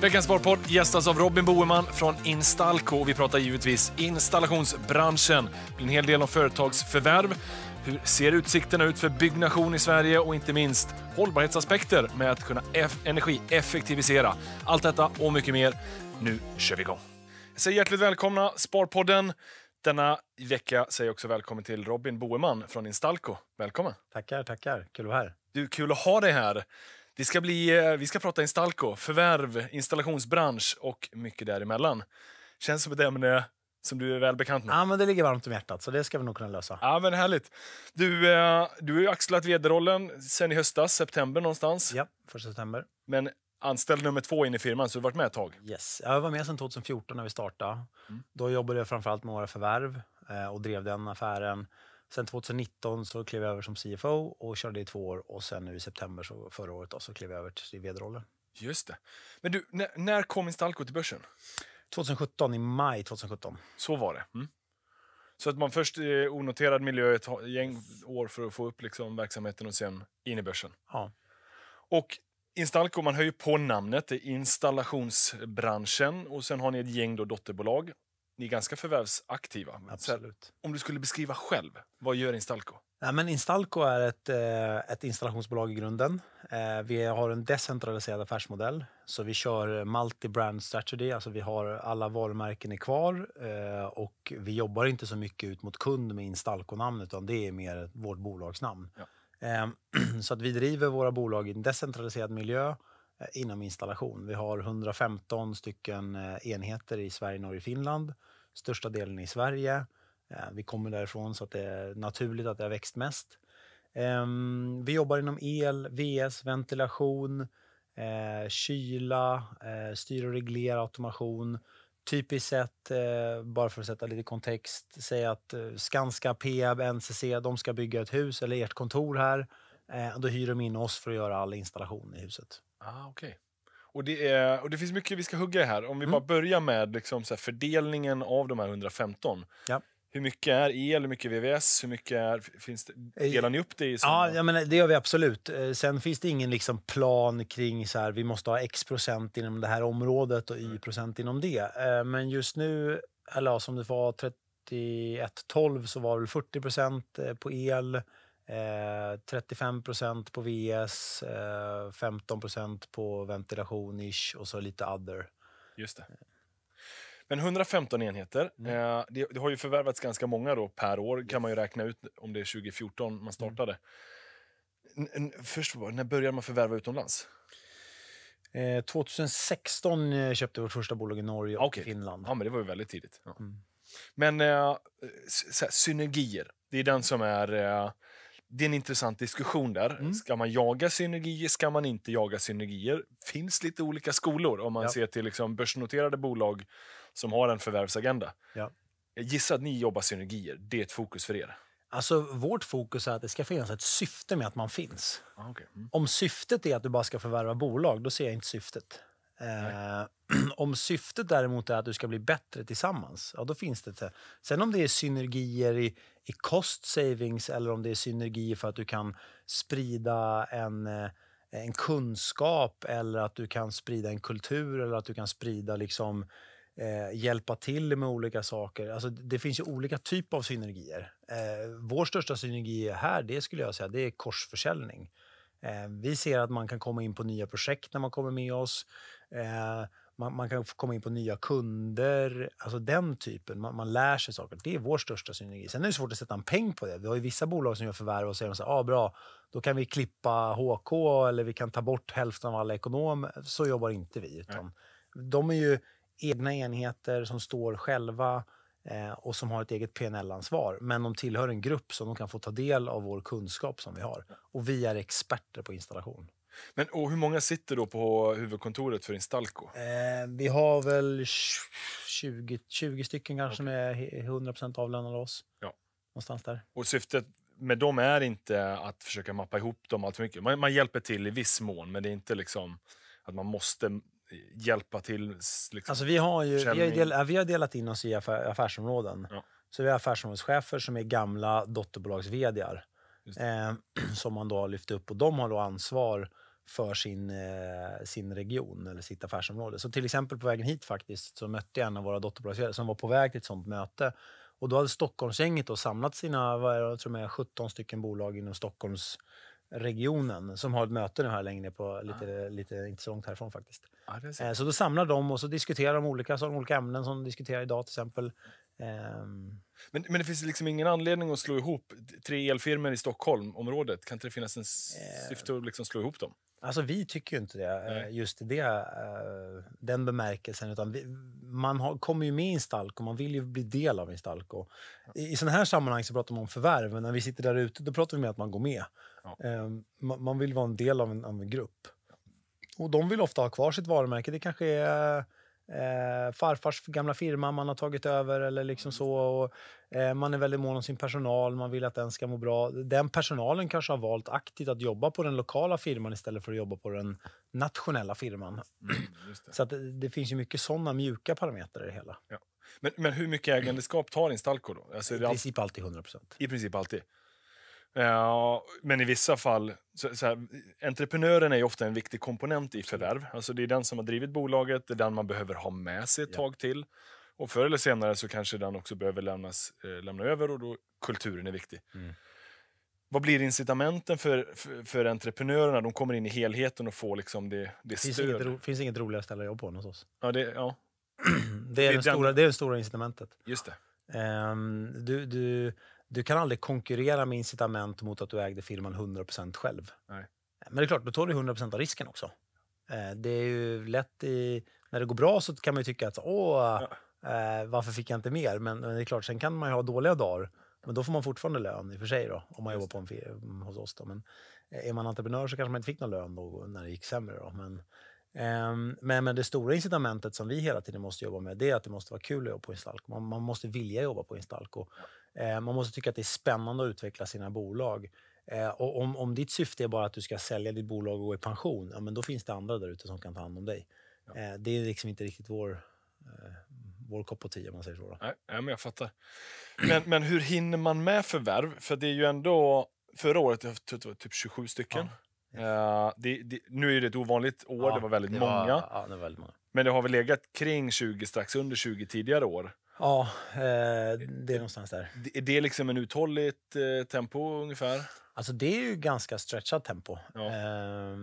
Veckans Sparpodd gästas av Robin Boeman från Instalco. Vi pratar givetvis installationsbranschen, en hel del om företagsförvärv. Hur ser utsikterna ut för byggnation i Sverige och inte minst hållbarhetsaspekter med att kunna energieffektivisera? Allt detta och mycket mer. Nu kör vi igång. Jag säger hjärtligt välkomna Sparpodden. Denna vecka säger jag också välkommen till Robin Boeman från Instalco. Välkommen! Tackar, tackar. Kul att vara här. Du, kul att ha dig här. Det ska bli, eh, vi ska prata Instalco, förvärv, installationsbransch och mycket däremellämnan. Känns som ett ämne som du är väl bekant med. Ja, men det ligger varmt om hjärtat, så det ska vi nog kunna lösa. Ja, men Härligt. Du, eh, du har ju axlat vd-rollen sen i höstas, september någonstans. Ja, första september. Men anställd nummer två in i firman, så du har varit med ett tag? Yes. Jag var med sedan 2014 när vi startade. Mm. Då jobbade jag framförallt med våra förvärv eh, och drev den affären. Sen 2019 så klev jag över som CFO och körde i två år och sen nu i september så, förra året då, så klev jag över till vd-rollen. Just det. Men du, när, när kom Instalco till börsen? 2017, i maj 2017. Så var det. Mm. Så att man först eh, onoterad miljö ett gäng år för att få upp liksom verksamheten och sen in i börsen. Ja. Och Instalco, man höjer på namnet, det är installationsbranschen och sen har ni ett gäng då dotterbolag ni är ganska förvärvsaktiva. Absolut. Så, om du skulle beskriva själv, vad gör Instalco? Nej, men Instalco är ett, eh, ett installationsbolag i grunden. Eh, vi har en decentraliserad affärsmodell. Så vi kör multi-brand strategy, alltså vi har alla varumärken är kvar eh, och vi jobbar inte så mycket ut mot kund med Instalco-namnet utan det är mer vårt bolagsnamn. Ja. Ehm, så att vi driver våra bolag i en decentraliserad miljö inom installation. Vi har 115 stycken enheter i Sverige, Norge och Finland största delen i Sverige. Eh, vi kommer därifrån så att det är naturligt att det har växt mest. Ehm, vi jobbar inom el, VS, ventilation, eh, kyla, eh, styr och reglera, automation. Typiskt sett, bara för att sätta lite kontext, säg att Skanska, Peab, NCC, de ska bygga ett hus eller ert kontor här. Då hyr de in oss för att göra all installation i huset. Ah, okay. Och det, är, och det finns mycket vi ska hugga i här. Om vi mm. bara börjar med liksom så fördelningen av de här 115. Ja. Hur mycket är el, hur mycket VVS, hur mycket är, finns det, delar ni upp det i Ja, jag menar, det gör vi absolut. Eh, sen finns det ingen liksom plan kring så här, vi måste ha x procent inom det här området och y mm. procent inom det. Eh, men just nu, eller som det var 31-12 så var det 40 procent eh, på el, Eh, 35 procent på VS, eh, 15 procent på ventilation ish och så lite other. Just det. Men 115 enheter. Mm. Eh, det, det, har ju förvärvats ganska många då per år, kan man ju räkna ut om det är 2014 man mm. startade. Mm. Först, när började man förvärva utomlands? 2016 eh, köpte vårt första bolag i Norge och okay. Finland. Ja, men det var ju väldigt tidigt. Ja. Mm. Men eh, synergier, det är den som är... Eh, det är en intressant diskussion där. Mm. Ska man jaga synergier? Ska man inte jaga synergier? finns lite olika skolor om man ja. ser till liksom börsnoterade bolag som har en förvärvsagenda. Ja. Jag gissar att ni jobbar synergier. Det är ett fokus för er. Alltså, vårt fokus är att det ska finnas ett syfte med att man finns. Ah, okay. mm. Om syftet är att du bara ska förvärva bolag, då ser jag inte syftet. Eh, om syftet däremot är att du ska bli bättre tillsammans, ja då finns det inte. Sen om det är synergier i, i cost savings eller om det är synergier för att du kan sprida en, eh, en kunskap eller att du kan sprida en kultur eller att du kan sprida liksom eh, hjälpa till med olika saker. Alltså, det finns ju olika typer av synergier. Eh, vår största synergi här, det skulle jag säga, det är korsförsäljning. Eh, vi ser att man kan komma in på nya projekt när man kommer med oss. Eh, man, man, kan komma in på nya kunder, alltså den typen. Man, man, lär sig saker. Det är vår största synergi. Sen är det svårt att sätta en peng på det. Vi har ju vissa bolag som gör förvärv och säger att här, ah, bra, då kan vi klippa HK eller vi kan ta bort hälften av alla ekonomer. Så jobbar inte vi. Utan De är ju egna enheter som står själva eh, och som har ett eget PNL-ansvar. Men de tillhör en grupp som de kan få ta del av vår kunskap som vi har. Och vi är experter på installation. Men, och hur många sitter då på huvudkontoret för Instalco? Eh, vi har väl 20, 20 stycken kanske okay. som är 100 avlönade oss. Ja. Någonstans där. Och syftet med dem är inte att försöka mappa ihop dem allt för mycket. Man, man hjälper till i viss mån, men det är inte liksom att man måste hjälpa till? Liksom, alltså vi, har ju, vi har, del, vi, har delat in oss i affär, affärsområden. Ja. Så vi har affärsområdeschefer som är gamla dotterbolags eh, som man då har lyft upp och de har då ansvar för sin, eh, sin region eller sitt affärsområde. Så till exempel på vägen hit faktiskt så mötte jag en av våra dotterbolagsledare som var på väg till ett sånt möte. Och då hade Stockholmsgänget då samlat sina vad är det, jag tror jag, 17 stycken bolag inom Stockholmsregionen som har ett möte nu här längre på, lite, ja. Ah. lite inte så långt härifrån faktiskt. Ja, så. Eh, så då samlar de och så diskuterar de olika, så de olika ämnen som de diskuterar idag till exempel. Eh, men, men det finns liksom ingen anledning att slå ihop tre elfirmer i Stockholmområdet? Kan inte det finnas en eh. syfte att liksom slå ihop dem? Alltså vi tycker ju inte det, eh, Nej. just det, eh, den bemärkelsen. Utan vi, man har, kommer ju med i Instalco, man vill ju bli del av Instalco. I, i sådana här sammanhang så pratar man om förvärv, men när vi sitter där ute då pratar vi om att man går med. Ja. Ehm, man, man, vill vara en del av en, av en grupp. Och de vill ofta ha kvar sitt varumärke. Det kanske är eh, farfars gamla firma man har tagit över eller liksom mm. så. Och, eh, man är väldigt mån om sin personal, man vill att den ska må bra. Den personalen kanske har valt aktivt att jobba på den lokala firman istället för att jobba på den nationella firman. Mm, så att eh, det, finns ju mycket sådana mjuka parametrar i det hela. Ja. Men, men hur mycket ägandeskap tar Instalco då? Alltså, I princip alltid 100 I princip alltid? Eh, men i vissa fall... Så, så här, entreprenören är ofta en viktig komponent i förvärv. Alltså det är den som har drivit bolaget, det är den man behöver ha med sig ett ja. tag till. Och förr eller senare så kanske den också behöver lämnas, eh, lämna över och då kulturen är viktig. Mm. Vad blir incitamenten för, för, för, entreprenörerna? De kommer in i helheten och får liksom det, det finns stöd. Inget ro, finns inget roligare ställe att jobba på än hos oss. Ja, det, ja. det, är det, den, den stora, det är det stora incitamentet. Just det. Um, du, du, du kan aldrig konkurrera med incitament mot att du ägde firman 100 själv. Nej. Men det är klart, då tar du 100 av risken också. Eh, det är ju lätt i... När det går bra så kan man tycka att åh, ja. Eh, varför fick jag inte mer? Men, men, det är klart, sen kan man ha dåliga dagar. Men då får man fortfarande lön i och för sig då, om man jobbar på en, hos oss. Då. Men eh, är man entreprenör så kanske man inte fick någon lön då, när det gick sämre. Då. Men, Ehm, men, men det stora incitamentet som vi hela tiden måste jobba med är att det måste vara kul att jobba på Instalco. Man, man måste vilja jobba på Instalco. Eh, man måste tycka att det är spännande att utveckla sina bolag. Eh, och om, om ditt syfte är bara att du ska sälja ditt bolag och gå i pension, ja, men då finns det andra där ute som kan ta hand om dig. Ja. Eh, det är liksom inte riktigt vår, vår kopp på tio. om man säger så. Då. Nej, men jag fattar. Men, men hur hinner man med förvärv? För det är ju ändå, förra året, jag tror det var typ 27 stycken. Ja. Uh, det, det, nu är det ett ovanligt år, ja, det var väldigt det var, många. Ja, det var väldigt många. Men det har väl legat kring 20, strax under 20 tidigare år? Ja, eh, det är någonstans där. Är det liksom en uthålligt eh, tempo ungefär? Alltså det är ju ganska stretchat tempo. Ja. Eh,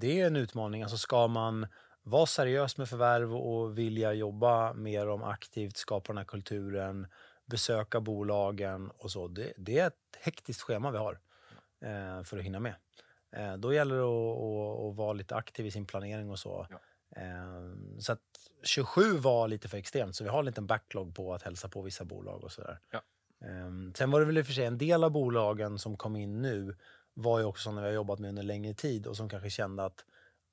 det är en utmaning. Alltså ska man vara seriös med förvärv och vilja jobba mer om aktivt, skapa den här kulturen, besöka bolagen och så. Det, det är ett hektiskt schema vi har eh, för att hinna med. Eh, då gäller det att, att, att, vara lite aktiv i sin planering och så. Ja. Eh, så att 27 var lite för extremt, så vi har en liten backlog på att hälsa på vissa bolag och sådär. Ja. Eh, sen var det väl i och för sig en del av bolagen som kom in nu var ju också sådana vi har jobbat med under längre tid och som kanske kände att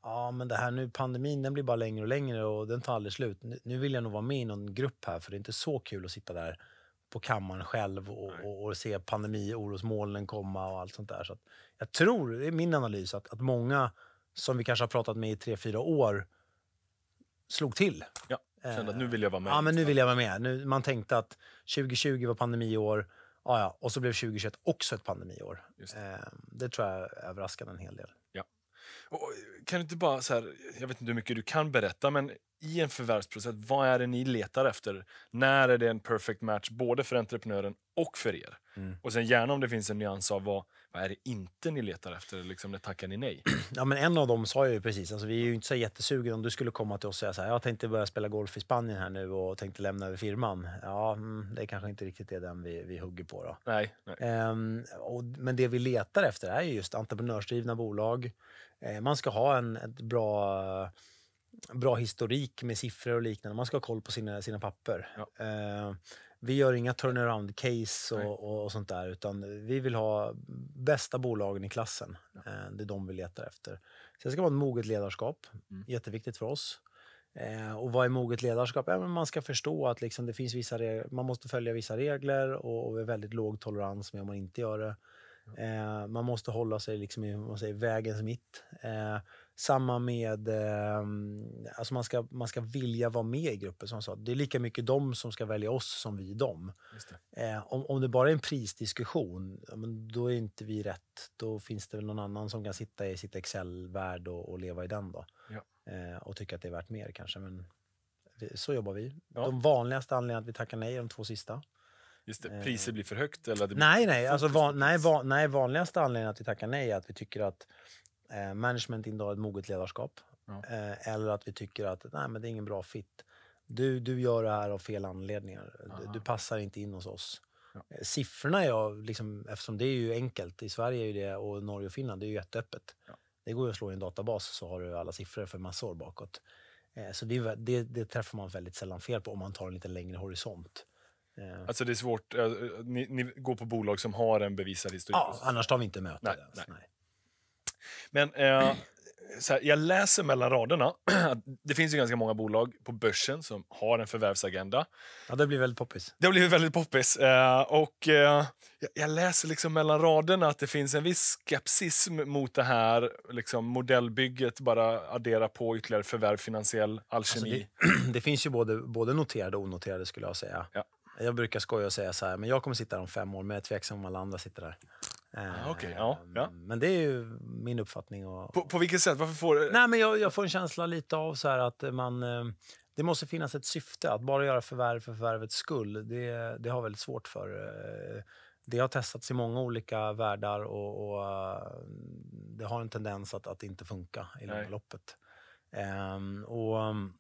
ja, ah, men det här nu, pandemin den blir bara längre och längre och den tar aldrig slut. Nu vill jag nog vara med i någon grupp här för det är inte så kul att sitta där på kammaren själv och, och, och se pandemi komma och allt sånt där. Så att jag tror, det är min analys, att, att många som vi kanske har pratat med i tre, fyra år slog till. Ja, kände att nu vill jag vara med. Ja, men nu liksom. vill jag vara med. Nu, man tänkte att 2020 var pandemiår. Ja, Och så blev 2021 också ett pandemiår. Det. Ehm, det. tror jag överraskade en hel del. Ja. Och, kan du inte bara, så här, jag vet inte hur mycket du kan berätta, men i en förvärvsprocess, vad är det ni letar efter? När är det en perfect match både för entreprenören och för er? Mm. Och sen gärna om det finns en nyans av vad, vad är det inte ni letar efter? Liksom, när tackar ni nej? Ja, men en av dem sa jag ju precis, alltså, vi är ju inte så jättesugen om du skulle komma till oss och säga så här, jag tänkte börja spela golf i Spanien här nu och tänkte lämna över firman. Ja, mm, det kanske inte riktigt är den vi, vi hugger på då. Nej, nej. Ehm, och, men det vi letar efter är just entreprenörsdrivna bolag. Ehm, man ska ha en, ett bra bra historik med siffror och liknande. Man ska ha koll på sina, sina papper. Ja. Eh, vi gör inga turnaround-case och, och, och, sånt där, utan vi vill ha bästa bolagen i klassen. Ja. Eh, det är de vi letar efter. Sen ska man ha ett moget ledarskap. Mm. Jätteviktigt för oss. Eh, och vad är moget ledarskap? Ja, men man ska förstå att liksom det finns vissa man måste följa vissa regler och, och är väldigt låg tolerans med om man inte gör det. Eh, man måste hålla sig liksom i man säger, vägens mitt. Eh, samma med... Eh, alltså man, ska, man ska vilja vara med i gruppen. Som sa. Det är lika mycket de som ska välja oss som vi dem. Eh, om, om det bara är en prisdiskussion, då är inte vi rätt. Då finns det väl någon annan som kan sitta i sitt Excel-värld och, och, leva i den. då. Ja. Eh, och tycka att det är värt mer kanske. Men vi, så jobbar vi. Ja. De vanligaste anledningarna att vi tackar nej är de två sista. Just det, eh. priset blir för högt? Eller nej, nej, alltså van, nej, van, nej, vanligaste anledningen att vi tackar nej är att vi tycker att eh, management inte har ett moget ledarskap. Ja. Eh, eller att vi tycker att Nej, men det är ingen bra fit. Du, du gör det här av fel anledningar. Du, du, passar inte in hos oss. Ja. Eh, siffrorna, ja, liksom, eftersom det är ju enkelt. I Sverige är det, och Norge och Finland, det är ju jätteöppet. Ja. Det går ju att slå i en databas så har du alla siffror för massor bakåt. Eh, så det, det, det, träffar man väldigt sällan fel på om man tar en lite längre horisont. Eh. Alltså det är svårt, eh, eh, ni, ni, går på bolag som har en bevisad historik? Ja, annars tar vi inte möte. Nej, nej. nej. Men eh, här, jag läser mellan raderna det finns ju ganska många bolag på börsen som har en förvärvsagenda. Ja, det blir väldigt poppis. Det blir väldigt poppis. Eh, och eh, jag läser liksom mellan raderna att det finns en viss skepsism mot det här liksom modellbygget, bara addera på ytterligare förvärv, finansiell alkemi. Alltså det, det, finns ju både, både noterade och onoterade skulle jag säga. Ja. Jag brukar skoja och säga så här, men jag kommer sitta där om fem år, men jag är tveksam om alla andra sitter där. Ah, okay. Eh, ja, ja. Men det är ju min uppfattning. Och... På, på vilket sätt? Varför får Nej, men jag, jag, får en känsla lite av så att man... Eh, det måste finnas ett syfte. Att bara göra förvärv för förvärvets skull, det, det har jag väldigt svårt för. Eh, det har testats i många olika världar och, och det har en tendens att, att inte funka i långa loppet. Ehm, och mm,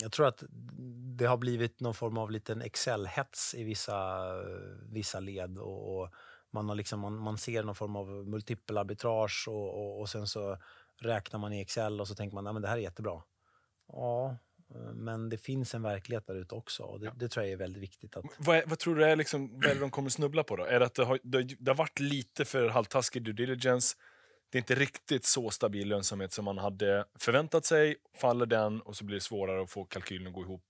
jag tror att det har blivit någon form av liten Excel-hets i vissa, vissa led. och, och man, har liksom, man, man ser någon form av multipelarbitrage och, och, och sen så räknar man i Excel och så tänker man att det här är jättebra. Ja, men det finns en verklighet där ute också och det, ja. det, tror jag är väldigt viktigt. Att... Vad, vad tror du är liksom, vad är de kommer snubbla på? då? Är det att det har, det har varit lite för halvtaskig due diligence? Det är inte riktigt så stabil lönsamhet som man hade förväntat sig. Faller den och så blir det svårare att få kalkylen att gå ihop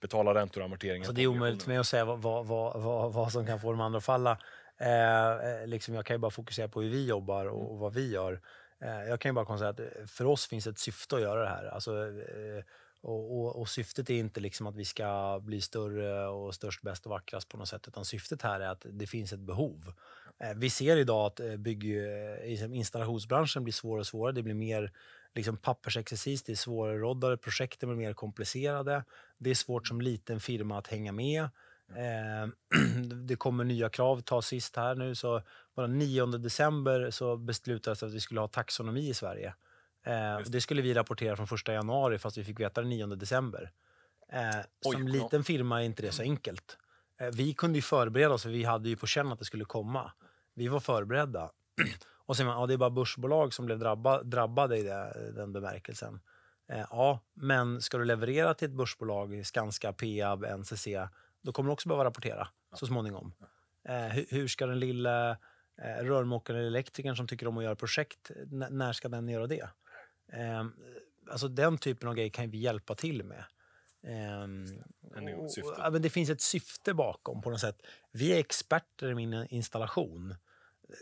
betala räntor och amorteringar. Så alltså, det är omöjligt för mig att säga vad, vad, vad, vad, som kan få de andra att falla. Eh, eh, liksom jag kan ju bara fokusera på hur vi jobbar och, och vad vi gör. Eh, jag kan ju bara konstatera att eh, för oss finns ett syfte att göra det här. Alltså, eh, och, och, och, syftet är inte liksom att vi ska bli större och störst, bäst och vackrast på något sätt, utan syftet här är att det finns ett behov. Vi ser idag att bygg, liksom installationsbranschen blir svårare och svårare. Det blir mer liksom pappersexercis, det är svårare roddare, projekten blir mer komplicerade. Det är svårt som liten firma att hänga med. Ehm, det kommer nya krav. Ta sist här nu, så bara 9 december så beslutades att vi skulle ha taxonomi i Sverige. Ehm, det skulle vi rapportera från 1 januari, fast vi fick veta det 9 december. Ehm, som Oj, liten firma är inte det så enkelt. Vi kunde ju förbereda oss, för vi hade ju på känn att det skulle komma. Vi var förberedda. Och sen, ja, det är bara börsbolag som blev drabba, drabbade i det, den bemärkelsen. Ja, men ska du leverera till ett börsbolag, Skanska, Peab, NCC, då kommer du också behöva rapportera så småningom. Eh, hur, ska den lilla eh, rörmokaren eller elektrikern som tycker om att göra projekt, när ska den göra det? Eh, alltså den typen av grejer kan vi hjälpa till med. Ehm, det. Och, och, men det finns ett syfte bakom på något sätt. Vi är experter i min installation.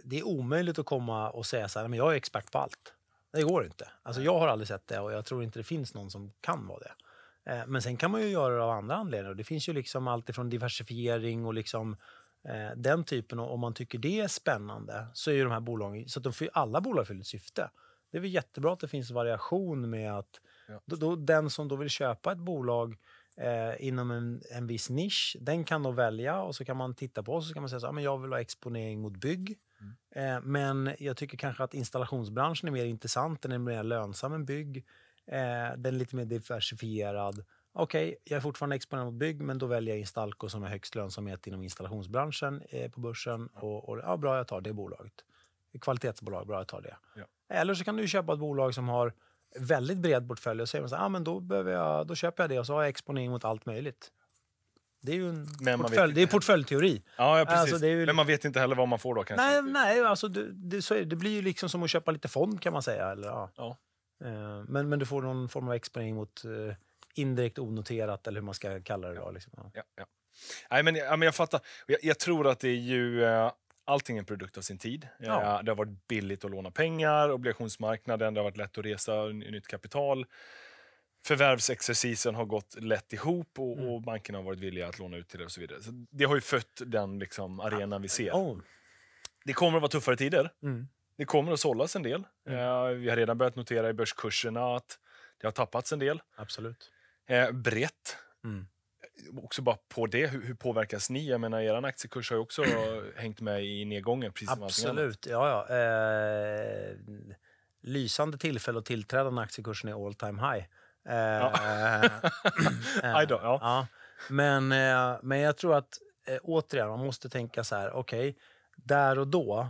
Det är omöjligt att komma och säga så här, men jag är expert på allt. Det går inte. Alltså, jag har aldrig sett det och jag tror inte det finns någon som kan vara det. Eh, men sen kan man ju göra det av andra anledningar. Det finns ju liksom allt ifrån diversifiering och liksom eh, den typen. Och om man tycker det är spännande så är ju de här bolagen... Så att de, alla bolag fyller ett syfte. Det är väl jättebra att det finns variation med att ja. då, då, den som då vill köpa ett bolag eh, inom en, en viss nisch, den kan då välja och så kan man titta på oss och så kan man säga så, ah, men jag vill ha exponering mot bygg. Mm. Eh, men jag tycker kanske att installationsbranschen är mer intressant, den är mer lönsam än bygg. Eh, den är lite mer diversifierad. Okej, okay, jag är fortfarande exponerad mot bygg, men då väljer jag Instalco som är högst lönsamhet inom installationsbranschen eh, på börsen. Och, och, ja, bra, jag tar det bolaget. Kvalitetsbolag, bra, jag tar det. Ja. Eller så kan du köpa ett bolag som har väldigt bred portfölj och säger man så ah, men då, behöver jag, då köper jag det och så har jag exponering mot allt möjligt. Det är ju en portfölj, det är portföljteori. Ja, ja alltså, precis. Alltså, ju... Men man liksom- vet inte heller vad man får då kanske? Nej, nej alltså, det, det, det, blir ju liksom som att köpa lite fond kan man säga. Eller, ja. ja. Eh, men, men du får någon form av exponering mot eh, indirekt onoterat, eller hur man ska kalla det. Då, liksom. ja. Ja, Nej, men, ja, men jag fattar. Jag, jag, tror att det är ju... Eh, allting är en produkt av sin tid. Ja. Det har varit billigt att låna pengar, obligationsmarknaden, det har varit lätt att resa nytt kapital. Förvärvsexercisen har gått lätt ihop och, mm. och bankerna har varit villiga att låna ut till det. och så vidare. Så det har ju fött den liksom, arenan vi ser. Oh. Det kommer att vara tuffare tider. Mm det kommer att sållas en del. Mm. Eh, vi har redan börjat notera i börskurserna att det har tappats en del. Absolut. Eh, brett. Mm. Eh, också bara på det, hur, hur påverkas ni? Jag menar, er aktiekurs har ju också hängt med i nedgången. Precis Absolut. Ja, ja. Eh, lysande tillfälle att tillträda när aktiekursen är all time high. Eh, ja. eh, ja. ja. Men, men jag tror att, återigen, man måste tänka så här, okej, okay, där och då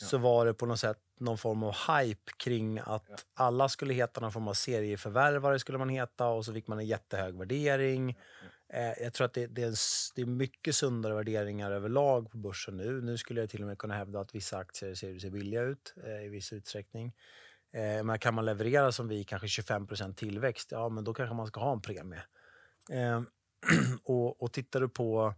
ja. så var det på något sätt någon form av hype kring att ja. alla skulle heta någon form av serieförvärvare skulle man heta och så fick man en jättehög värdering. Ja. Eh, jag tror att det, det, är en, det är mycket sundare värderingar överlag på börsen nu. Nu skulle jag till och med kunna hävda att vissa aktier ser, ser billiga ut eh, i viss utsträckning. Eh, men kan man leverera som vi kanske 25 tillväxt, ja men då kanske man ska ha en premie. Eh, och, och tittar du på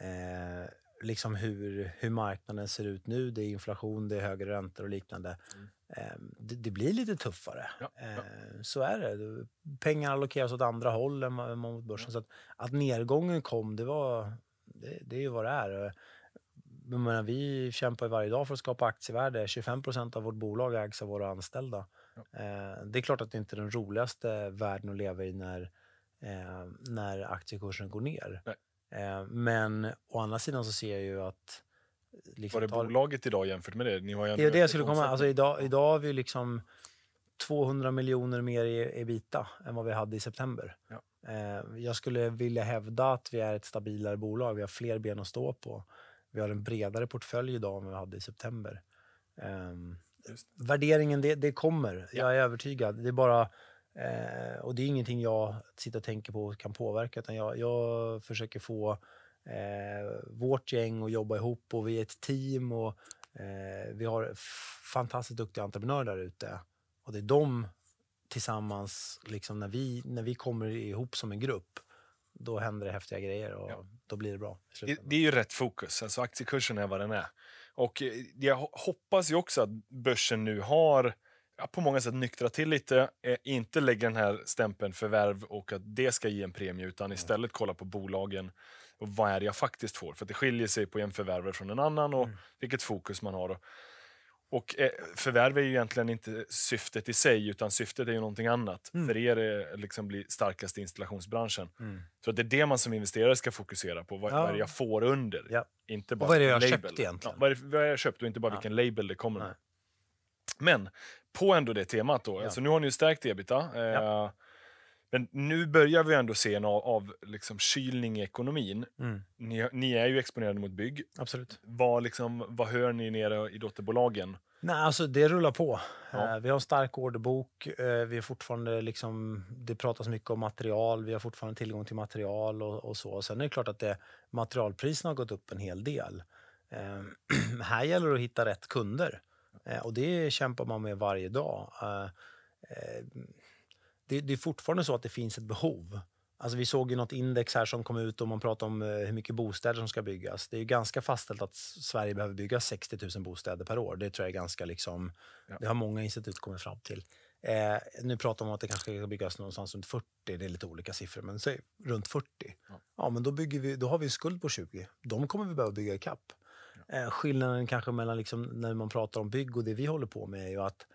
eh, liksom hur, hur marknaden ser ut nu. Det är inflation, det är högre räntor och liknande. Mm. Ehm, det, det, blir lite tuffare. Ja, ja. Ehm, så är det. Pengar allokeras åt andra håll än mot börsen. Så att, att nedgången kom, det, var, det, det är ju vad det är. menar, vi kämpar varje dag för att skapa aktievärde. 25 av vårt bolag ägs av våra anställda. Ja. Ehm, det är klart att det inte är den roligaste världen att leva i när, när aktiekursen går ner. Nej. Eh, men å andra sidan så ser jag ju att... Liksom, var det bolaget idag jämfört med det? Ni har det är det jag skulle komma. Alltså, idag, idag har vi liksom 200 miljoner mer i ebita än vad vi hade i september. Ja. Eh, jag skulle vilja hävda att vi är ett stabilare bolag. Vi har fler ben att stå på. Vi har en bredare portfölj idag än vad vi hade i september. Eh, värderingen, det, det kommer. Ja. Jag är övertygad. Det är bara Eh, och det är ingenting jag sitter och tänker på och kan påverka, utan jag, jag försöker få eh, vårt gäng att jobba ihop och vi är ett team och eh, vi har fantastiskt duktiga entreprenörer där ute. Och det är de tillsammans, liksom när, vi, när vi kommer ihop som en grupp, då händer det häftiga grejer och ja. då blir det bra. Det, är ju rätt fokus. Alltså aktiekursen är vad den är. Och eh, jag hoppas ju också att börsen nu har på många sätt nyktra till lite, eh, inte lägga den här stämpeln förvärv och att det ska ge en premie, utan mm. istället kolla på bolagen och vad är det jag faktiskt får? För det skiljer sig på en förvärvare från en annan och mm. vilket fokus man har. Och eh, förvärv är ju egentligen inte syftet i sig, utan syftet är ju någonting annat. Mm. För er är eh, liksom bli starkast i installationsbranschen. Mm. Så det är det man som investerare ska fokusera på. Vad, ja. vad är det jag får under? Ja. Inte bara vad är det jag har köpt egentligen? Ja, vad, är det, vad är jag köpt och inte bara ja. vilken label det kommer med. Men på ändå det temat då. Ja. Alltså, nu har ni ju stärkt ebita. Eh, ja. Men nu börjar vi ändå se en av, av liksom kylning i ekonomin. Mm. Ni, ni, är ju exponerade mot bygg. Absolut. Vad, liksom, vad hör ni nere i dotterbolagen? Nej, alltså det rullar på. Ja. Eh, vi har en stark orderbok. Eh, vi är fortfarande liksom, det pratas mycket om material. Vi har fortfarande tillgång till material och, och så. Sen är det klart att det, materialpriserna har gått upp en hel del. Eh, här gäller det att hitta rätt kunder. Eh, och det kämpar man med varje dag. Eh, eh, det, är fortfarande så att det finns ett behov. Alltså vi såg ju något index här som kom ut och man pratade om hur mycket bostäder som ska byggas. Det är ganska fastställt att Sverige behöver bygga 60 000 bostäder per år. Det tror jag är ganska liksom, ja. det har många institut kommit fram till. Eh, nu pratar man om att det kanske ska byggas någonstans runt 40, det är lite olika siffror, men säg runt 40. Ja, ja men då, bygger vi, då har vi en skuld på 20. De kommer vi behöva bygga i kapp. Eh, skillnaden kanske mellan liksom, när man pratar om bygg och det vi håller på med är ju att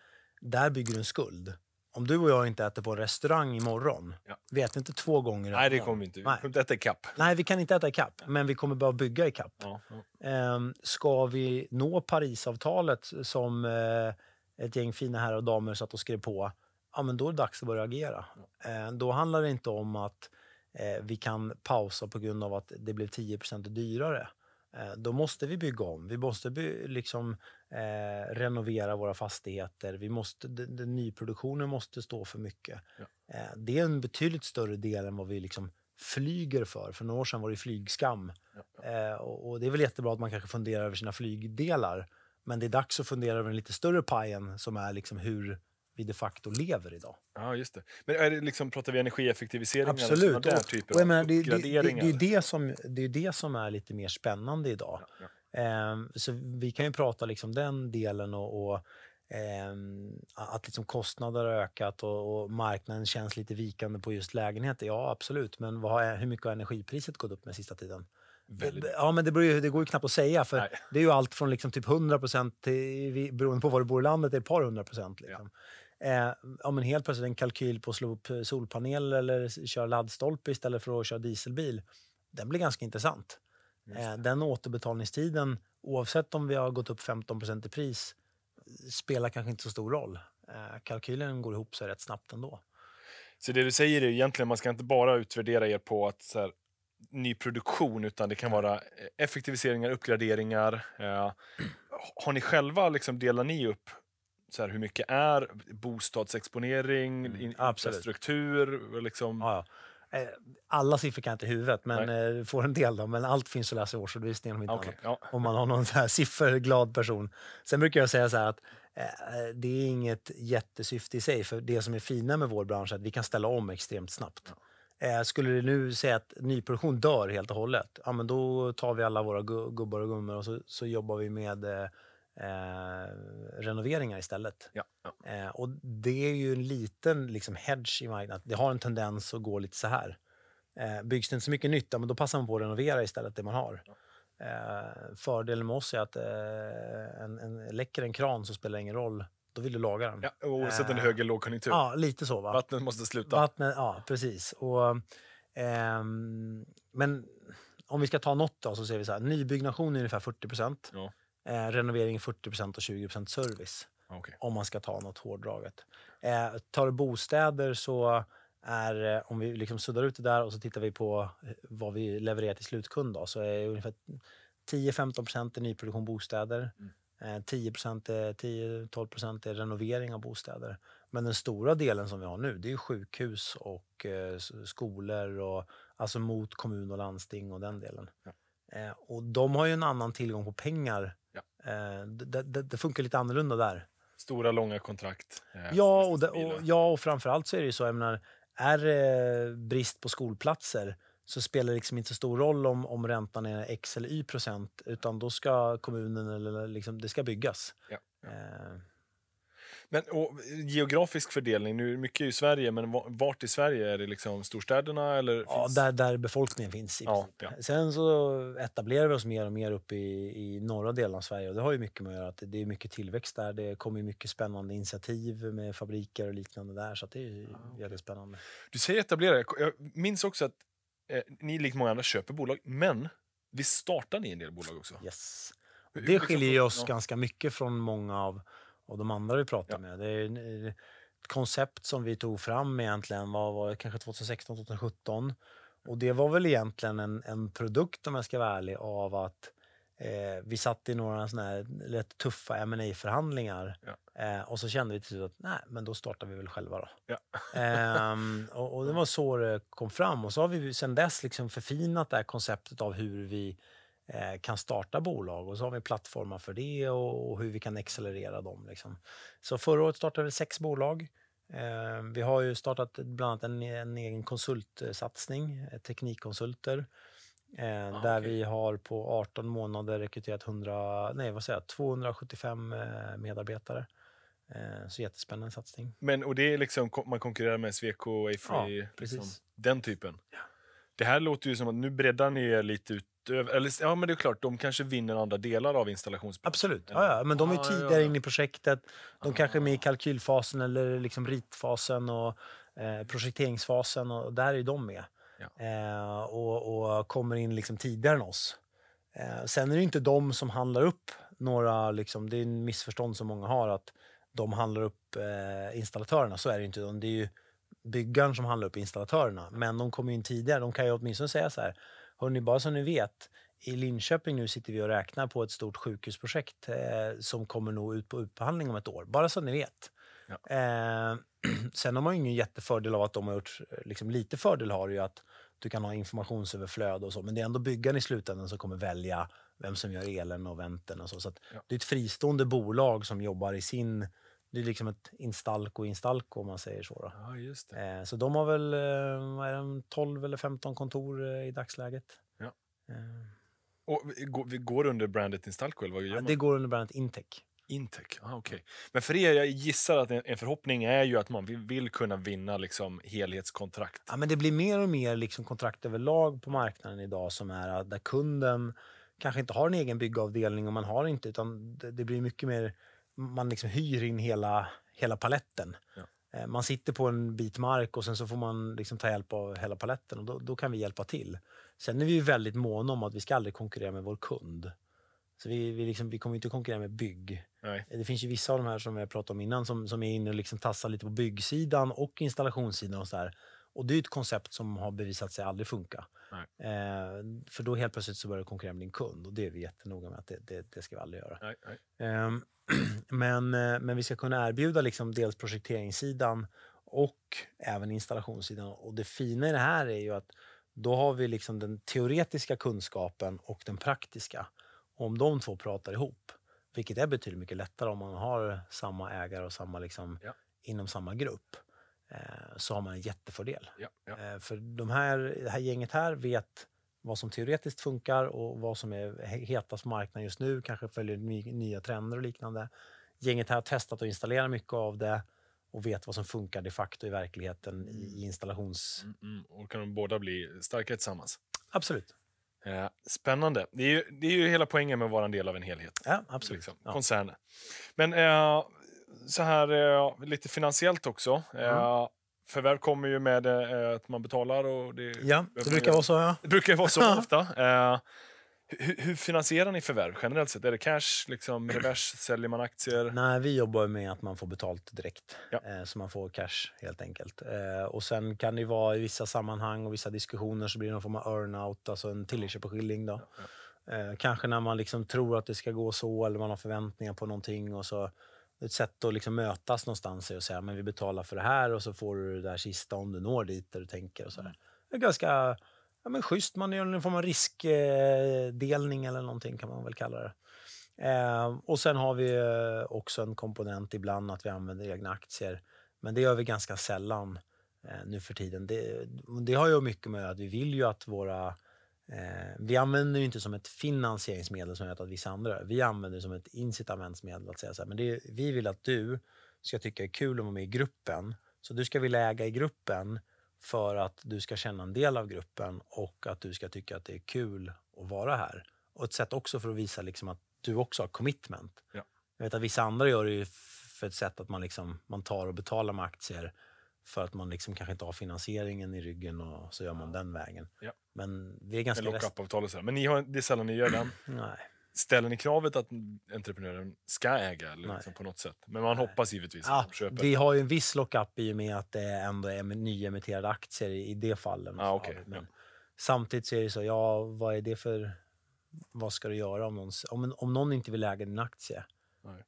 där bygger du en skuld. Om du och jag inte äter på en restaurang imorgon, ja. vi äter inte två gånger. Nej, det kommer vi inte. Vi kommer inte äta ikapp. Nej, vi kan inte äta ikapp, men vi kommer behöva bygga ikapp. Ja, ja. Ehm, ska vi nå Parisavtalet som eh, ett gäng fina herrar och damer satt och skrev på, ja, men då är det dags att börja agera. Eh, då handlar det inte om att eh, vi kan pausa på grund av att det blev 10 dyrare. Eh, då måste vi bygga om. Vi måste by, liksom, eh, renovera våra fastigheter. Vi måste, den, den nyproduktionen måste stå för mycket. Ja. Eh, det är en betydligt större del än vad vi liksom flyger för. För några år sedan var det flygskam. Ja. Eh, och, och, det är väl jättebra att man kanske funderar över sina flygdelar. Men det är dags att fundera över den lite större pajen som är liksom hur vi de facto lever idag. Ja, just det. Men är det liksom, pratar vi energieffektivisering? Absolut. Eller typer och menar, det, det, det, det, är det, som, det är det som är lite mer spännande idag. Ja, ja. Ehm, så vi kan ju prata liksom den delen och, och ehm, att liksom kostnader har ökat och, och, marknaden känns lite vikande på just lägenheter. Ja, absolut. Men vad, hur mycket har energipriset gått upp med sista tiden? Väldigt. Ja, men det, beror, det, går ju knappt att säga. för Nej. Det är ju allt från liksom typ 100 till, beroende på var du bor i landet, är ett par hundra procent. Liksom. Ja eh, ja, men helt plötsligt en kalkyl på att slå upp solpanel eller köra laddstolpe istället för att köra dieselbil. Den blir ganska intressant. Eh, den återbetalningstiden, oavsett om vi har gått upp 15 i pris, spelar kanske inte så stor roll. Eh, kalkylen går ihop sig rätt snabbt ändå. Så det du säger är egentligen man ska inte bara utvärdera er på att så här, ny produktion utan det kan vara eh, effektiviseringar, uppgraderingar. Eh, har ni själva, liksom, delar ni upp så här, hur mycket är bostadsexponering, mm, infrastruktur? Liksom. Ja, ja. Eh, alla siffror kan jag inte i huvudet, men Nej. Eh, får en del. Då, men allt finns att läsa i årsredovisningen om okay, Ja. Om man har någon så här sifferglad person. Sen brukar jag säga så här att eh, det är inget jättesyfte i sig. För det som är fina med vår bransch är att vi kan ställa om extremt snabbt. Ja. Skulle du nu säga att nyproduktion dör helt och hållet, ja, men då tar vi alla våra gubbar och gummor och så, så jobbar vi med eh, renoveringar istället. Ja, ja. Eh, och det är ju en liten liksom, hedge i marknaden. Det har en tendens att gå lite så här. Eh, byggs det inte så mycket nytt, men då passar man på att renovera istället det man har. Ja. Eh, fördelen med oss är att eh, en, en, läcker en kran så spelar det ingen roll. Då vill du laga den. Ja, oavsett en eh, hög eller lågkonjunktur. Ja, lite så. Va? Vattnet måste sluta. Vattnet, ja, precis. Och, ehm, men om vi ska ta något då, så ser vi så här. Nybyggnation är ungefär 40 procent. Ja. Eh, renovering 40 och 20 service. Okay. Om man ska ta något hårdraget. Eh, tar du bostäder så är, eh, om vi liksom suddar ut det där och så tittar vi på eh, vad vi levererar till slutkund då, så är ungefär 10-15 är nyproduktion bostäder. Mm. 10 eh, 12 är renovering av bostäder. Men den stora delen som vi har nu, det är sjukhus och skolor och alltså mot kommun och landsting och den delen. Ja. Och de har ju en annan tillgång på pengar det, eh, det, det, funkar lite annorlunda där. Stora, långa kontrakt. Eh, ja, och, det, och, ja, och framförallt så är det ju så. Jag menar, är det brist på skolplatser så spelar det liksom inte så stor roll om, om räntan är x eller y procent utan då ska kommunen eller liksom, det ska byggas. Ja, ja. Eh. Men, och, geografisk fördelning, nu mycket i Sverige, men vart i Sverige? Är det liksom storstäderna? Eller ja, där, där befolkningen finns. Ja, ja. Sen så etablerar vi oss mer och mer uppe i, i norra delen av Sverige och det har ju mycket med att göra att det är mycket tillväxt där. Det kommer mycket spännande initiativ med fabriker och liknande där, så det är ja, ah, väldigt spännande. Du säger etablera, jag minns också att eh, ni likt många andra köper bolag, men vi startar ni en del bolag också? Yes. Det skiljer oss ja. ganska mycket från många av och de andra vi pratar ja. med. Det är eh, ett koncept som vi tog fram egentligen, var, var kanske 2016, 2017. Mm. Och det var väl egentligen en, en produkt, om jag ska vara ärlig, av att eh, vi satt i några såna här rätt tuffa ma förhandlingar ja. eh, och så kände vi till slut att nej, men då startar vi väl själva då. Ja. eh, och, och, det mm. var så det kom fram. Och så har vi sedan dess liksom förfinat det här konceptet av hur vi Eh, kan starta bolag och så har vi plattformar för det och, hur vi kan accelerera dem. Liksom. Så förra året startade vi sex bolag. Eh, vi har ju startat bland annat en, en egen konsultsatsning, eh, teknikkonsulter. Ah, där okay. vi har på 18 månader rekryterat 100, nej, vad säger jag, 275 medarbetare. Så jättespännande satsning. Men och det är liksom, man konkurrerar med Sweco, Afry, ja, Liksom, den typen? Ja. Det här låter ju som att nu breddar ni er lite ut eller, ja, men det är klart, de kanske vinner andra delar av installationsbiten. Absolut. Ja, ja, men de är ah, tidigare ja, ja. inne i projektet. De ah, kanske är med i kalkylfasen eller liksom ritfasen och eh, projekteringsfasen. Och där är de med. Eh, och, och, kommer in liksom tidigare än oss. Eh, sen är det inte de som handlar upp några... Liksom, det är en missförstånd som många har att de handlar upp eh, installatörerna. Så är det inte. De, det är ju, byggaren som handlar upp installatörerna. Men de kommer in tidigare. De kan ju åtminstone säga så här. Hörrni, bara så ni vet. I Linköping nu sitter vi och räknar på ett stort sjukhusprojekt eh, som kommer nog ut på upphandling om ett år. Bara så ni vet. Ja. Eh, sen har man ju ingen jättefördel av att de har gjort... Liksom, lite fördel har ju att du kan ha informationsöverflöd och så. Men det är ändå byggaren i slutändan som kommer välja vem som gör elen och vänten och så. så ja. Det är ett fristående bolag som jobbar i sin det är liksom ett instalko instalko om man säger så. Ja, eh, så de har väl eh, 12 eller 15 kontor eh, i dagsläget. Ja. Eh. Och vi går under brandet Instalco? Eller vad gör man? Det går under brandet Intech. Intech, ah, okay. Men för er, jag gissar att en förhoppning är ju att man vill kunna vinna liksom helhetskontrakt. Ja, men det blir mer och mer liksom kontrakt överlag på marknaden idag som är där kunden kanske inte har en egen byggavdelning och man har inte, utan det blir mycket mer man liksom hyr in hela, hela paletten. Ja. Eh, man sitter på en bit mark och sen så får man liksom ta hjälp av hela paletten och då, då, kan vi hjälpa till. Sen är vi väldigt måna om att vi ska aldrig konkurrera med vår kund. Så vi, vi, liksom, vi kommer inte konkurrera med bygg. Nej. Eh, det finns ju vissa av de här som jag pratade om innan som, som är inne och liksom tassar lite på byggsidan och installationssidan. Och så och det är ett koncept som har bevisat sig aldrig funka. Eh, för då helt plötsligt så börjar du konkurrera med din kund och det är vi jättenoga med att det, det, det ska vi aldrig göra. Nej, nej. Ehm, eh, men, men vi ska kunna erbjuda liksom dels projekteringssidan och även installationssidan. Och det fina i det här är ju att då har vi liksom den teoretiska kunskapen och den praktiska. Om de två pratar ihop, vilket är betydligt mycket lättare om man har samma ägare och samma liksom, ja. inom samma grupp. Eh, så har man en jättefördel. Ja, ja. Eh, för de här, det här gänget här vet vad som teoretiskt funkar och vad som är hetast på marknaden just nu, kanske följer nya trender och liknande. Gänget här har testat och installerat mycket av det och vet vad som funkar de facto i verkligheten i mm. installations... Mm, mm. Och kan de båda bli starkare tillsammans? Absolut. Eh, spännande. Det är, ju, det är ju hela poängen med att vara en del av en helhet. Ja, absolut. Liksom. Ja. Koncern. Men eh, så här eh, lite finansiellt också. Mm. Förvärv kommer ju med eh, att man betalar. Och det, ja, det brukar vara så. Ja. Det brukar vara så ofta. Hur, finansierar ni förvärv generellt sett? Är det cash, liksom, revers, säljer man aktier? Nej, vi jobbar med att man får betalt direkt. Ja. Så man får cash helt enkelt. Och sen kan det vara i vissa sammanhang och vissa diskussioner så blir det någon form av earn-out, alltså en tilläggsköpeskilling. Då. Ja. Kanske när man liksom tror att det ska gå så eller man har förväntningar på någonting och så ett sätt att liksom mötas någonstans och säga men vi betalar för det här och så får du det där sista om du når dit där du tänker. Och så här. Mm. Det är ganska ja, men schysst. Man gör någon form av riskdelning eller någonting kan man väl kalla det. Eh, och sen har vi också en komponent ibland att vi använder egna aktier. Men det gör vi ganska sällan eh, nu för tiden. Det, det har ju mycket med att vi vill ju att våra Eh, vi använder det inte som ett finansieringsmedel som jag vet att vissa andra Vi använder det som ett incitamentsmedel att säga så här, men är, vi vill att du ska tycka det är kul att vara med i gruppen. Så du ska vilja äga i gruppen för att du ska känna en del av gruppen och att du ska tycka att det är kul att vara här. Och ett sätt också för att visa liksom att du också har commitment. Ja. Jag vet att vissa andra gör det för ett sätt att man, liksom, man tar och betalar med aktier för att man liksom kanske inte har finansieringen i ryggen och så gör man den vägen. Ja. Men vi är ganska... En lockup rest... Men ni har, det är sällan ni gör den. Nej. Ställer ni kravet att entreprenören ska äga liksom på något sätt? Men man Nej. hoppas givetvis ja, att köper. Vi har ju en viss lockup i och med att det ändå är nyemitterade aktier i det fallet. Ah, okay. ja. Samtidigt så är det så, ja, vad är det för... Vad ska du göra om någon, om, om någon inte vill äga din aktie? Nej.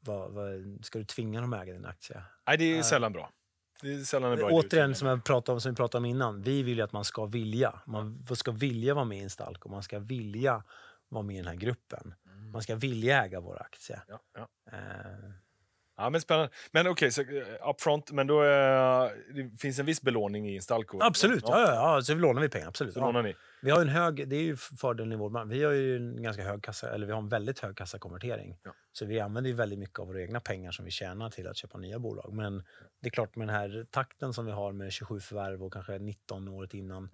Vad, vad, ska du tvinga dem att äga din aktie? Nej, det är sällan bra. Det är sällan en bra Återigen, som, jag pratade om, som vi pratade om innan. Vi vill ju att man ska vilja. Man ska vilja vara med i en stalk och man ska vilja vara med i den här gruppen. Mm. Man ska vilja äga vår aktie. Ja, ja. Eh, Ja, men spännande. Men okej, okay, så eh, upfront, men då eh, det finns en viss belåning i Instalco? Absolut, ja, ja, ja, så lånar vi pengar. Absolut. Så ja. ni. Vi har en hög, det är ju fördelen i vår bransch. Vi har ju en ganska hög kassa, eller vi har en väldigt hög kassakonvertering. Ja. Så vi använder ju väldigt mycket av våra egna pengar som vi tjänar till att köpa nya bolag. Men det är klart, med den här takten som vi har med 27 förvärv och kanske 19 året innan,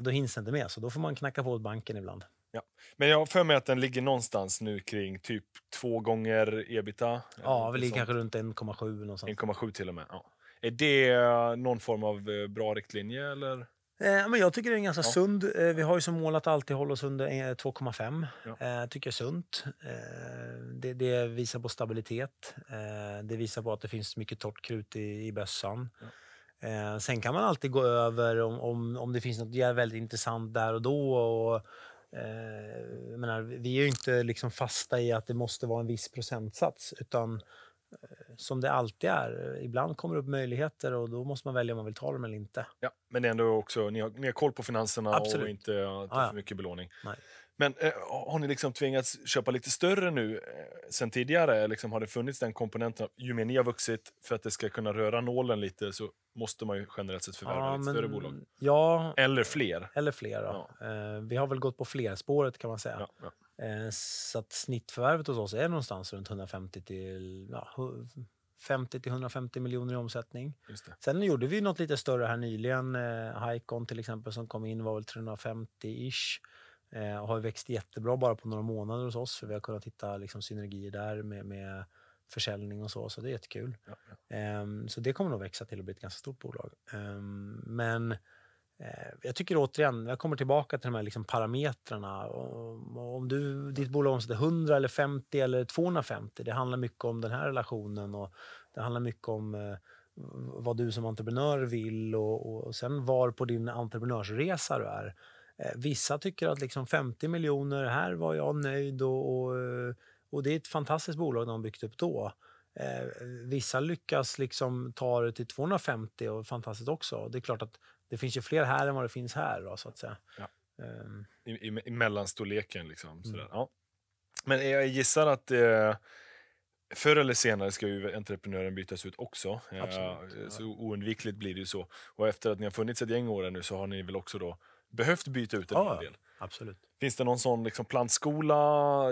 då hinns det inte med. Så då får man knacka på åt banken ibland. Ja. Men jag har för mig att den ligger någonstans nu kring typ två gånger ebita. Ja, vi ligger kanske runt 1,7 1,7 till och med. Ja. Är det eh, någon form av eh, bra riktlinje? Eller? Eh, men jag tycker det är ganska ja. sund. Eh, vi har ju som mål att alltid hålla oss under 2,5. Eh, ja. Eh, tycker jag är sunt. Det, det, visar på stabilitet. Det visar på att det finns mycket torrt krut i, i bössan. Ja. Sen kan man alltid gå över om, om, om det finns något väldigt intressant där och då. Och Eh, menar, vi är ju inte liksom fasta i att det måste vara en viss procentsats utan eh, som det alltid är. Ibland kommer det upp möjligheter och då måste man välja om man vill ta dem eller inte. Ja, men ändå också, ni har, ni har koll på finanserna Absolut. och inte tar ja, för mycket belåning. Nej. Men eh, har ni liksom tvingats köpa lite större nu eh, sen tidigare? Liksom, har det funnits den komponenten? Ju mer ni har vuxit, för att det ska kunna röra nålen lite så måste man ju generellt sett förvärva ja, ett men, större bolag. Ja, eller fler. Eller fler ja. eh, vi har väl gått på flerspåret kan man säga. Eh, så att snittförvärvet hos oss är någonstans runt 150 till 50 till 150 miljoner i omsättning. Sen gjorde vi något lite större här nyligen. Haikon eh, till exempel som kom in var väl 350-ish. Eh, har växt jättebra bara på några månader hos oss, för vi har kunnat hitta liksom, synergier där med, med försäljning och så, så det är jättekul. Ja, ja. Eh, så det kommer nog växa till att bli ett ganska stort bolag. Ehm, eh, men jag tycker återigen, jag kommer tillbaka till de här liksom parametrarna. Om, om du, ditt bolag omsätter 100 eller 50 eller 250, det handlar mycket om den här relationen och det handlar mycket om eh, vad du som entreprenör vill och, och sen var på din entreprenörsresa du är. Eh, vissa tycker att liksom 50 miljoner, här var jag nöjd och, och, eh, och det är ett fantastiskt bolag de byggt upp då. Eh, vissa lyckas liksom ta det till 250 och fantastiskt också. Det är klart att det finns ju fler här än vad det finns här. Då, så att säga. Ja. Um. I, i, I, mellanstorleken liksom. Mm. Sådär. Mm. Ja. Men jag gissar att eh, förr eller senare ska ju entreprenören bytas ut också. Eh, Absolut, eh, ja. Så oundvikligt blir det ju så. Och efter att ni har funnits ett gäng år nu så har ni väl också då behövt byta ut en ja, del. Absolut. Finns det någon sån liksom plantskola,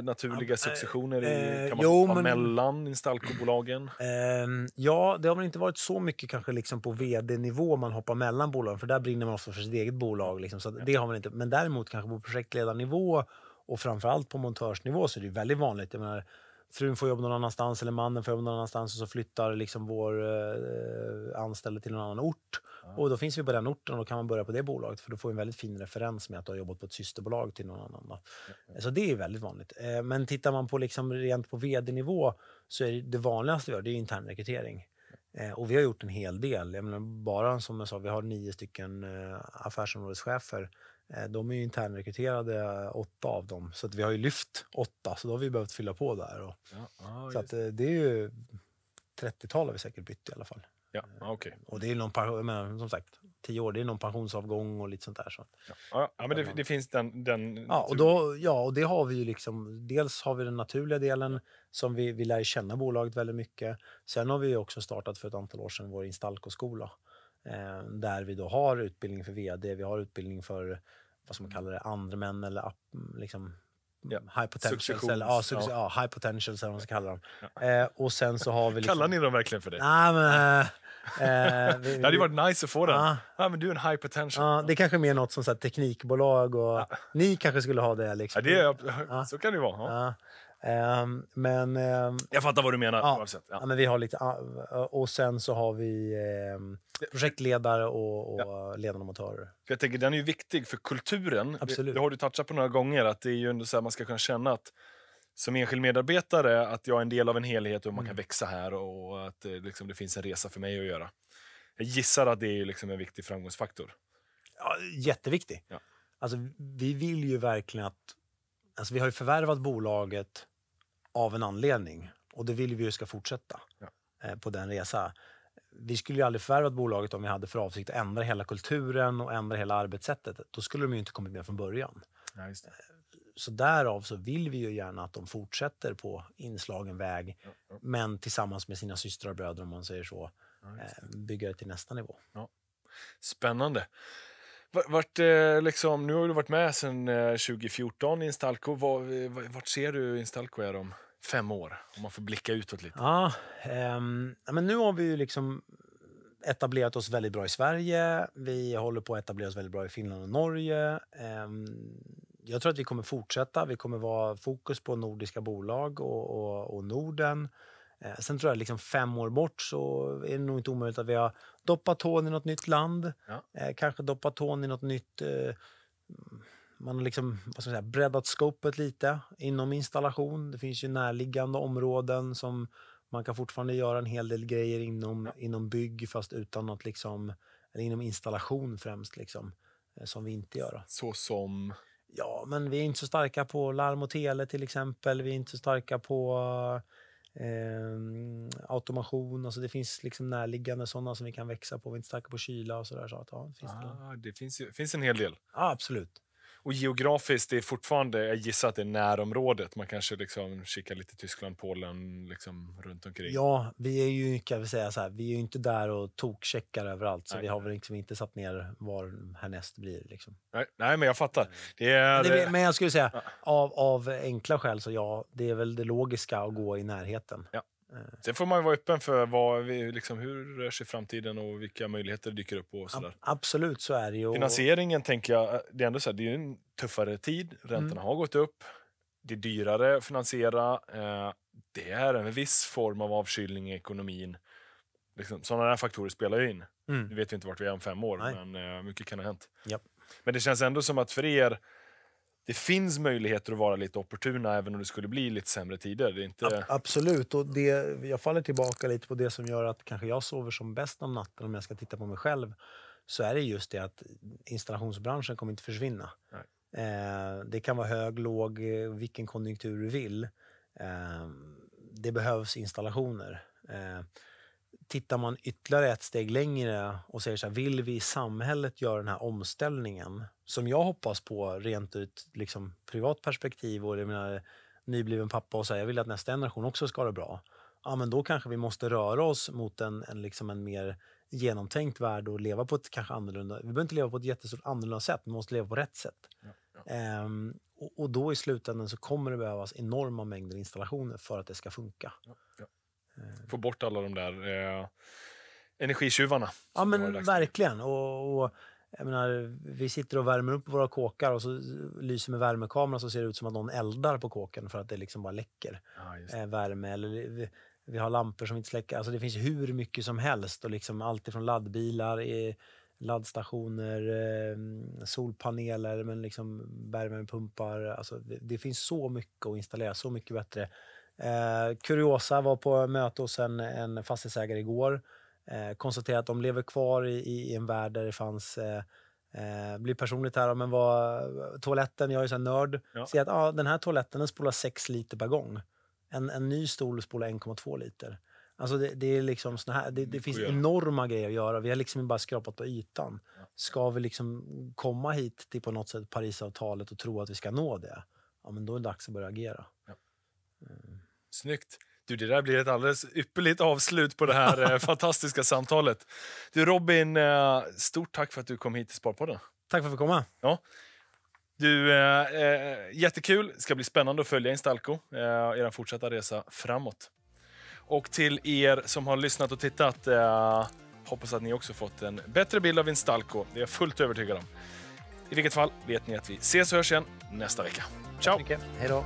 naturliga ja, eh, successioner i, eh, kan man jo, men, mellan Instalco-bolagen? Ehm, ja, det har väl inte varit så mycket kanske liksom på vd-nivå man hoppar mellan bolagen för där brinner man ofta för sitt eget bolag. Liksom, så ja. det har man inte. Men däremot kanske på projektledarnivå och framförallt på montörsnivå så är det väldigt vanligt. Jag menar, frun får jobb någon annanstans eller mannen får jobb någon annanstans och så flyttar liksom vår eh, anställde till en annan ort. Ah. Och då finns vi på den orten och då kan man börja på det bolaget för då får vi en väldigt fin referens med att du har jobbat på ett systerbolag till någon annan. Mm. Så det är väldigt vanligt. Eh, men tittar man på liksom rent på vd-nivå så är det, det vanligaste vi gör det är intern eh, och vi har gjort en hel del. Menar, bara som jag sa, vi har nio stycken eh, affärsområdeschefer Eh, de är ju internrekryterade, eh, åtta av dem. Så att vi har ju lyft åtta, så då har vi behövt fylla på där. Och, ja, ah, så att, eh, det är ju 30-tal har vi säkert bytt i alla fall. Ja, okay. Och det är någon pension, som sagt, tio år, det är någon pensionsavgång och lite sånt där. Så. Ja, ja men det, det finns den... den ja, och då, ja, och det har vi ju liksom. Dels har vi den naturliga delen som vi, vi lär känna bolaget väldigt mycket. Sen har vi också startat för ett antal år sedan vår Instalco-skola där vi då har utbildning för vd, vi har utbildning för vad ska man kalla det, Andremän eller liksom, yeah. high potentials. Eller, ja, ja. ja, high potentials eller vad man ska kalla dem. Eh, och sen så har vi liksom, kallar ni dem verkligen för det? Nej, men, eh, eh vi, det hade varit nice att få den. Ah, ah men du är en high potential. Ah, det är kanske mer något som så här, teknikbolag och... Ah. Ni kanske skulle ha det. Liksom. Ja, det är, så kan det vara. Um, men, um, jag fattar vad du menar. Ja, ja. men vi har lite, ah, och sen så har vi eh, projektledare och, och ja. ledande montörer. Jag tänker, den är ju viktig för kulturen. Absolut. Det, har du touchat på några gånger. att det är ju så här, Man ska kunna känna att som enskild medarbetare att jag är en del av en helhet och man mm. kan växa här och att eh, liksom, det finns en resa för mig att göra. Jag gissar att det är liksom en viktig framgångsfaktor. Ja, jätteviktig. Ja. Alltså, vi vill ju verkligen att... Alltså, vi har ju förvärvat bolaget av en anledning. Och det vill vi ju ska fortsätta ja. Eh, på den resan. Vi skulle ju aldrig förvärvat bolaget om vi hade för avsikt att ändra hela kulturen och ändra hela arbetssättet. Då skulle de ju inte kommit med från början. Ja, eh, så därav så vill vi ju gärna att de fortsätter på inslagen väg, ja, ja. men tillsammans med sina systrar och bröder, om man säger så, ja, eh, bygga det till nästa nivå. Spännande. Vart, eh, liksom, nu har du varit med sedan 2014 eh, i Instalco. Eh, vart ser du Instalco är om fem år? Om man får blicka utåt lite. Ja, um, men nu har vi ju liksom etablerat oss väldigt bra i Sverige. Vi håller på att etablera oss väldigt bra i Finland och Norge. Um, jag tror att vi kommer fortsätta. Vi kommer vara fokus på nordiska bolag och, och, och Norden. Sen tror jag liksom fem år bort så är det nog inte omöjligt att vi har doppa tån i något nytt land. Ja. Eh, kanske doppa tån i något nytt... Eh, man har liksom, vad ska man säga, breddat skopet lite inom installation. Det finns ju närliggande områden som man kan fortfarande göra en hel del grejer inom, ja. inom bygg fast utan något liksom, eller inom installation främst liksom, eh, som vi inte gör. Så som? Ja, men vi är inte så starka på larm och tele till exempel. Vi är inte så starka på eh, automation. Alltså det finns liksom närliggande sådana som vi kan växa på. Vi är inte starka på kyla och sådär. Så att, ja, finns ah, det, det finns, finns en hel del. Ah, absolut. Och geografiskt, det är fortfarande, jag gissar att det är närområdet. Man kanske liksom kikar lite Tyskland, Polen, liksom runt omkring. Ja, vi är ju kan vi säga så här, vi är inte där och tokcheckar överallt. Så nej, vi har väl liksom inte satt ner var härnäst blir. Liksom. Nej, nej, men jag fattar. Det är, men, det, men jag skulle säga, ja. av, av enkla skäl så ja, det är väl det logiska att gå i närheten. Ja. Eh. Sen får man vara öppen för vad vi, liksom, hur rör sig framtiden och vilka möjligheter dyker upp. Och sådär. Absolut, så är det ju. Finansieringen tänker jag, eh, det är ändå så här, det är en tuffare tid. Räntorna mm. har gått upp. Det är dyrare att finansiera. Eh, det är en viss form av avkylning i ekonomin. Liksom, sådana där faktorer spelar ju in. Mm. Vi vet ju inte vart vi är om fem år, Nej. men mycket kan ha hänt. Yep. Men det känns ändå som att för er det finns möjligheter att vara lite opportuna även om det skulle bli lite sämre tider. inte... Absolut, och det, jag faller tillbaka lite på det som gör att kanske jag sover som bäst om natten om jag ska titta på mig själv. Så är det just det att installationsbranschen kommer inte försvinna. Eh, det kan vara hög, låg, vilken konjunktur du vill. Eh, det behövs installationer. Eh, tittar man ytterligare ett steg längre och säger så här, vill vi i samhället göra den här omställningen som jag hoppas på rent ur ett liksom, privat perspektiv och jag menar, nybliven pappa och så jag vill att nästa generation också ska ha det bra. Ja, men då kanske vi måste röra oss mot en, en, liksom en mer genomtänkt värld och leva på ett kanske annorlunda... Vi behöver inte leva på ett jättestort annorlunda sätt, vi måste leva på rätt sätt. Ja, ja. Ehm, och, och, då i slutändan så kommer det behövas enorma mängder installationer för att det ska funka. Ja, ehm. Få bort alla de där eh, energitjuvarna. Ja, men verkligen. och, och jag menar, vi sitter och värmer upp våra kåkar och så lyser med värmekamera så ser det ut som att någon eldar på kåken för att det liksom bara läcker ja, eh, värme. Eller vi, vi, har lampor som inte släcker. Alltså det finns hur mycket som helst. Och liksom allt ifrån laddbilar, laddstationer, ehm, solpaneler, men liksom värmepumpar. Alltså det, finns så mycket att installera, så mycket bättre. Eh, kuriosa var på möte hos en, en fastighetsägare igår eh, konstatera att de lever kvar i, i en värld där det fanns eh, Eh, blir personligt här, men vad, toaletten, jag är ju en nörd. Ja. Ser att ah, den här toaletten den spolar 6 liter per gång. En, en ny stol spolar 1,2 liter. Alltså det, det, är liksom såna här, det, det finns enorma grejer att göra. Vi har liksom bara skrapat på ytan. Ska vi liksom komma hit till på något sätt Parisavtalet och tro att vi ska nå det, ja, men då är det dags att börja agera. Ja. Mm. Snyggt. Du, det där blir ett alldeles ypperligt avslut på det här eh, fantastiska samtalet. Du Robin, eh, stort tack för att du kom hit till Sparpodden. Tack för att jag komma. Ja. Du, eh, eh, jättekul. Det ska bli spännande att följa Instalco och eh, er fortsatta resa framåt. Och till er som har lyssnat och tittat, eh, hoppas att ni också fått en bättre bild av Instalco. Det är jag fullt övertygad om. I vilket fall vet ni att vi ses och hörs igen nästa vecka. Ciao! Hej då!